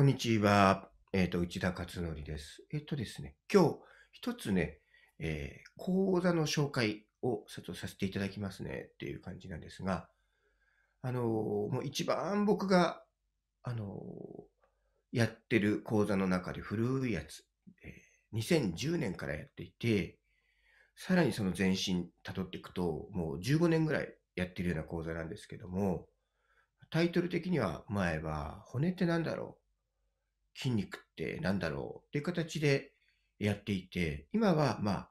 こんにちは。えっ、ー、と、内田勝則です。えっ、ー、とですね、今日、一つね、えー、講座の紹介をさせていただきますねっていう感じなんですが、あのもう一番僕が、あのやってる講座の中で古いやつ、え2010年からやっていて、さらにその前身辿っていくと、もう15年ぐらいやってるような講座なんですけども、タイトル的には前は骨って何だろう筋肉って何だろうっていう形でやっていて、今はまあ、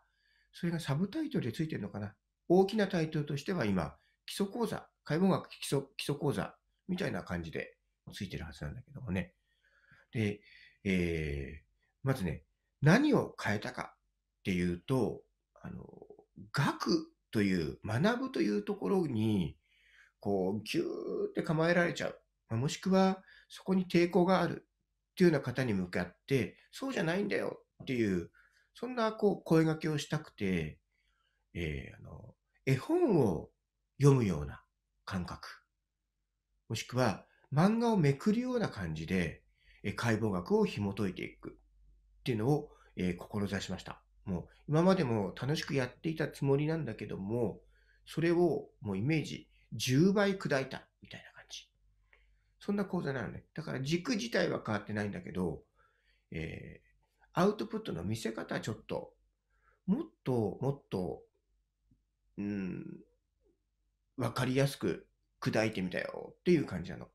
それがサブタイトルでついてるのかな。大きなタイトルとしては今、基礎講座、解剖学基礎基礎講座みたいな感じでついてるはずなんだけどもね。で、えー、まずね、何を変えたかっていうと、あの、学という、学ぶというところに、こう、ぎゅーって構えられちゃう。もしくは、そこに抵抗があるっていうような方に向かって、そうじゃないんだよっていう、そんなこう声掛けをしたくて、えー、あの、絵本を読むような感覚。もしくは漫画をめくるような感じで、えー、解剖学を紐解いていくっていうのを、えー、志しました。もう今までも楽しくやっていたつもりなんだけども、それをもうイメージ10倍砕いたみたいなそんな講座なのね。だから軸自体は変わってないんだけど、えー、アウトプットの見せ方ちょっと、もっともっと、うん、わかりやすく砕いてみたよっていう感じなの。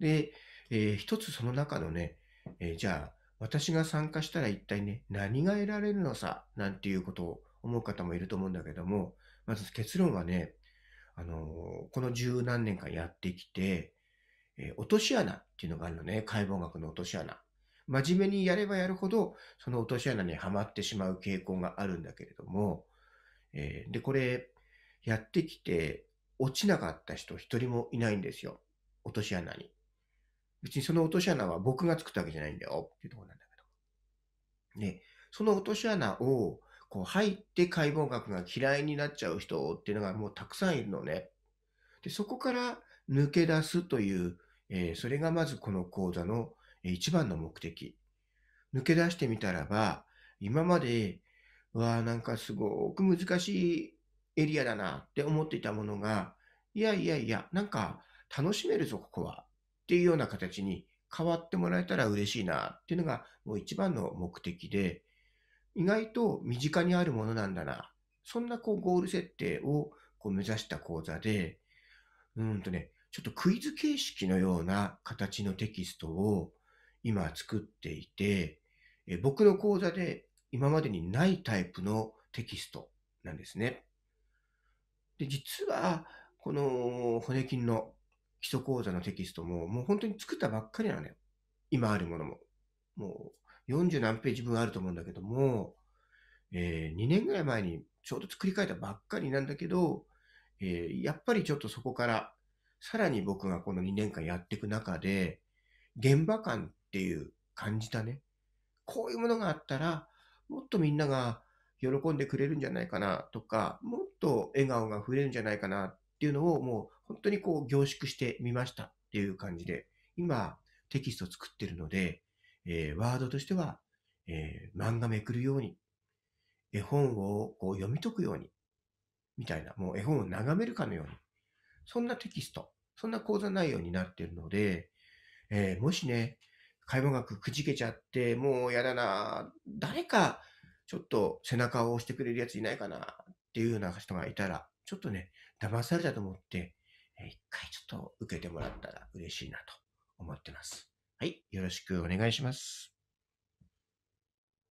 で、えー、一つその中のね、えー、じゃあ、私が参加したら一体ね、何が得られるのさ、なんていうことを思う方もいると思うんだけども、まず結論はね、あのー、この十何年間やってきて、えー、落とし穴っていうのがあるのね。解剖学の落とし穴。真面目にやればやるほど、その落とし穴にはまってしまう傾向があるんだけれども、えー、で、これ、やってきて、落ちなかった人一人もいないんですよ。落とし穴に。別にその落とし穴は僕が作ったわけじゃないんだよっていうとこなんだけど。で、その落とし穴をこう入って解剖学が嫌いになっちゃう人っていうのがもうたくさんいるのね。で、そこから抜け出すというえー、それがまずこの講座の一番の目的。抜け出してみたらば、今まで、あ、なんかすごく難しいエリアだなって思っていたものが、いやいやいや、なんか楽しめるぞ、ここは。っていうような形に変わってもらえたら嬉しいなっていうのがもう一番の目的で、意外と身近にあるものなんだな。そんなこうゴール設定をこう目指した講座で、うんとね、ちょっとクイズ形式のような形のテキストを今作っていて、え僕の講座で今までにないタイプのテキストなんですね。で、実は、この骨筋の基礎講座のテキストも、もう本当に作ったばっかりなのよ。今あるものも。もう40何ページ分あると思うんだけども、えー、2年ぐらい前にちょうど作り変えたばっかりなんだけど、えー、やっぱりちょっとそこからさらに僕がこの2年間やっていく中で、現場感っていう感じたね。こういうものがあったら、もっとみんなが喜んでくれるんじゃないかなとか、もっと笑顔が増えるんじゃないかなっていうのをもう本当にこう凝縮してみましたっていう感じで、今テキスト作ってるので、えー、ワードとしては、えー、漫画めくるように、絵本をこう読み解くように、みたいな、もう絵本を眺めるかのように、そんなテキスト、そんな講座内容になっているので、えー、もしね、解剖学くじけちゃって、もうやだな、誰かちょっと背中を押してくれるやついないかなっていうような人がいたら、ちょっとね、騙されたと思って、えー、一回ちょっと受けてもらったら嬉しいなと思ってます。はい、よろしくお願いします。